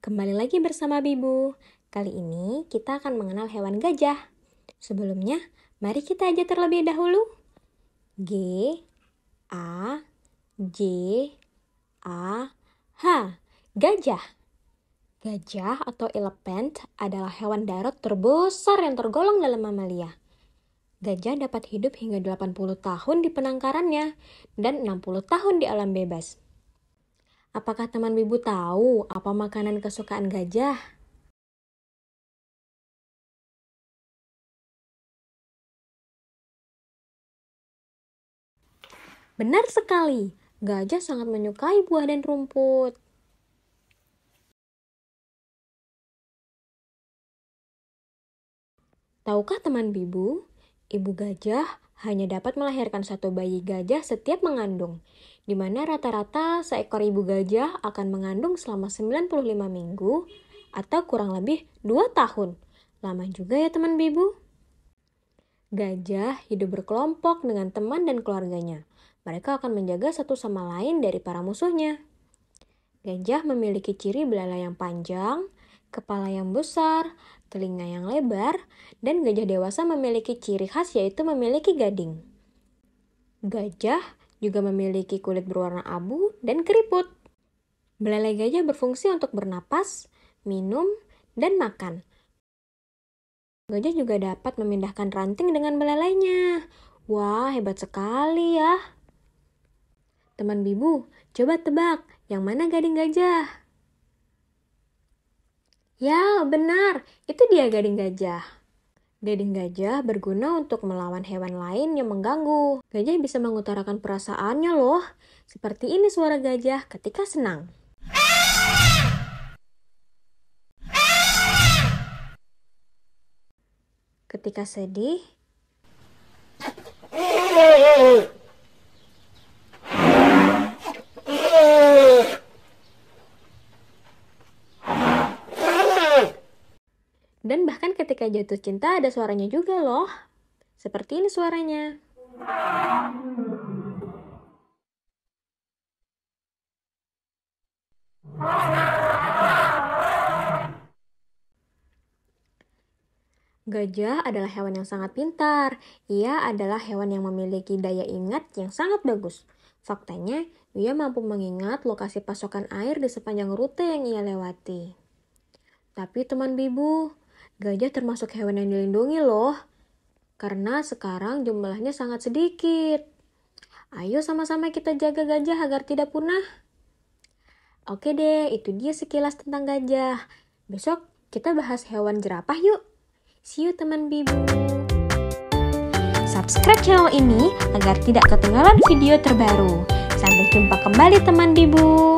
Kembali lagi bersama Bibu. Kali ini kita akan mengenal hewan gajah. Sebelumnya, mari kita aja terlebih dahulu. G A J A H. Gajah. Gajah atau elephant adalah hewan darat terbesar yang tergolong dalam mamalia. Gajah dapat hidup hingga 80 tahun di penangkarannya dan 60 tahun di alam bebas. Apakah teman Bibu tahu apa makanan kesukaan gajah? Benar sekali, gajah sangat menyukai buah dan rumput. Tahukah teman Bibu, ibu gajah hanya dapat melahirkan satu bayi gajah setiap mengandung, di mana rata-rata seekor ibu gajah akan mengandung selama 95 minggu atau kurang lebih 2 tahun. Lama juga ya teman bibu. Gajah hidup berkelompok dengan teman dan keluarganya. Mereka akan menjaga satu sama lain dari para musuhnya. Gajah memiliki ciri belalai yang panjang, kepala yang besar, telinga yang lebar, dan gajah dewasa memiliki ciri khas yaitu memiliki gading. Gajah juga memiliki kulit berwarna abu dan keriput. Belalai gajah berfungsi untuk bernapas, minum, dan makan. Gajah juga dapat memindahkan ranting dengan belalainya. Wah, hebat sekali ya. Teman Bibu, coba tebak yang mana gading gajah? Ya, benar. Itu dia gading gajah. Gading gajah berguna untuk melawan hewan lain yang mengganggu. Gajah bisa mengutarakan perasaannya loh. Seperti ini suara gajah ketika senang. Ketika sedih. Dan bahkan ketika jatuh cinta ada suaranya juga loh. Seperti ini suaranya. Gajah adalah hewan yang sangat pintar. Ia adalah hewan yang memiliki daya ingat yang sangat bagus. Faktanya, ia mampu mengingat lokasi pasokan air di sepanjang rute yang ia lewati. Tapi teman Bibu, Gajah termasuk hewan yang dilindungi loh. Karena sekarang jumlahnya sangat sedikit. Ayo sama-sama kita jaga gajah agar tidak punah. Oke deh, itu dia sekilas tentang gajah. Besok kita bahas hewan jerapah yuk. See you teman bibu. Subscribe channel ini agar tidak ketinggalan video terbaru. Sampai jumpa kembali teman bibu.